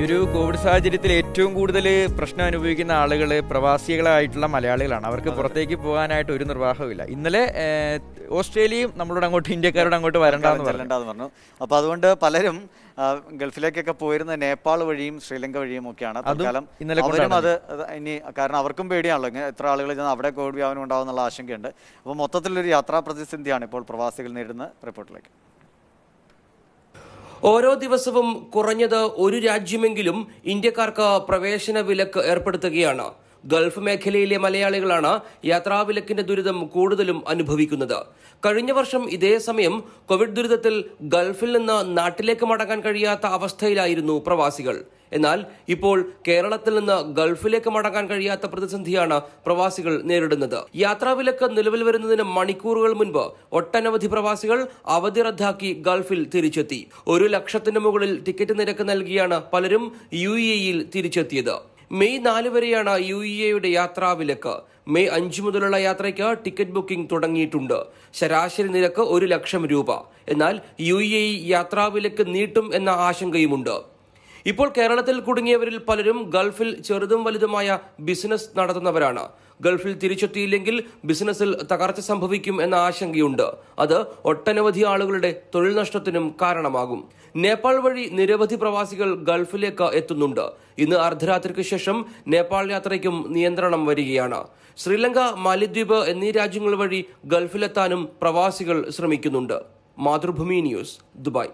ഈ ഒരു കോവിഡ് സാഹചര്യത്തിൽ ഏറ്റവും കൂടുതൽ പ്രശ്നം അനുഭവിക്കുന്ന ആളുകൾ പ്രവാസികളായിട്ടുള്ള മലയാളികളാണ് അവർക്ക് പുറത്തേക്ക് പോകാനായിട്ട് ഒരു നിർവാഹമില്ല ഇന്നലെ ഓസ്ട്രേലിയയും നമ്മളോട് അങ്ങോട്ട് ഇന്ത്യക്കാരോട് അങ്ങോട്ട് വരണ്ടെന്ന് പറഞ്ഞു അപ്പോൾ അതുകൊണ്ട് പലരും ഗൾഫിലേക്കൊക്കെ പോയിരുന്ന നേപ്പാൾ വഴിയും ശ്രീലങ്ക വഴിയും ഒക്കെയാണ് തൽക്കാലം അത് ഇനി കാരണം അവർക്കും പേടിയാണല്ലോ ഇങ്ങനെ എത്ര ആളുകൾ ചെന്ന് അവിടെ കോവിഡ് വ്യാപനം ഉണ്ടാകുന്നുള്ള ആശങ്കയുണ്ട് അപ്പോൾ മൊത്തത്തിലൊരു യാത്രാ പ്രതിസന്ധിയാണ് ഇപ്പോൾ പ്രവാസികൾ നേരിടുന്ന റിപ്പോർട്ടിലേക്ക് ഓരോ ദിവസവും കുറഞ്ഞത് ഒരു രാജ്യമെങ്കിലും ഇന്ത്യക്കാർക്ക് പ്രവേശന വിലക്ക് ഏർപ്പെടുത്തുകയാണ് ഗൾഫ് മേഖലയിലെ മലയാളികളാണ് യാത്രാവിലക്കിന്റെ ദുരിതം കൂടുതലും അനുഭവിക്കുന്നത് കഴിഞ്ഞ വർഷം ഇതേ സമയം കോവിഡ് ദുരിതത്തിൽ ഗൾഫിൽ നിന്ന് നാട്ടിലേക്ക് മടങ്ങാൻ കഴിയാത്ത അവസ്ഥയിലായിരുന്നു പ്രവാസികൾ എന്നാൽ ഇപ്പോൾ കേരളത്തിൽ നിന്ന് ഗൾഫിലേക്ക് മടങ്ങാൻ കഴിയാത്ത പ്രതിസന്ധിയാണ് പ്രവാസികൾ നേരിടുന്നത് യാത്രാവിലക്ക് നിലവിൽ വരുന്നതിന് മണിക്കൂറുകൾ മുൻപ് ഒട്ടനവധി പ്രവാസികൾ അവധി റദ്ദാക്കി ഗൾഫിൽ തിരിച്ചെത്തി ഒരു ലക്ഷത്തിന് മുകളിൽ ടിക്കറ്റ് നിരക്ക് നൽകിയാണ് പലരും യു എ ഇയിൽ തിരിച്ചെത്തിയത് മെയ് നാല് വരെയാണ് യു ഇ എയുടെ യാത്രാവിലക്ക് മെയ് അഞ്ചു മുതലുള്ള യാത്രയ്ക്ക് ടിക്കറ്റ് ബുക്കിംഗ് തുടങ്ങിയിട്ടുണ്ട് ശരാശരി നിരക്ക് ഒരു ലക്ഷം രൂപ എന്നാൽ യു എ യാത്രാവിലക്ക് നീട്ടും എന്ന ആശങ്കയുമുണ്ട് ഇപ്പോൾ കേരളത്തിൽ കുടുങ്ങിയവരിൽ പലരും ഗൾഫിൽ ചെറുതും വലുതുമായ ബിസിനസ് നടത്തുന്നവരാണ് ഗൾഫിൽ തിരിച്ചെത്തിയില്ലെങ്കിൽ ബിസിനസ്സിൽ തകർച്ച സംഭവിക്കും എന്ന ആശങ്കയുണ്ട് അത് ഒട്ടനവധി ആളുകളുടെ തൊഴിൽ നഷ്ടത്തിനും കാരണമാകും നേപ്പാൾ വഴി നിരവധി പ്രവാസികൾ ഗൾഫിലേക്ക് എത്തുന്നുണ്ട് ഇന്ന് അർദ്ധരാത്രിക്ക് ശേഷം നേപ്പാൾ യാത്രയ്ക്കും നിയന്ത്രണം വരികയാണ് ശ്രീലങ്ക മാലിദ്വീപ് എന്നീ രാജ്യങ്ങൾ വഴി ഗൾഫിലെത്താനും പ്രവാസികൾ ശ്രമിക്കുന്നുണ്ട് മാതൃഭൂമി ന്യൂസ് ദുബായ്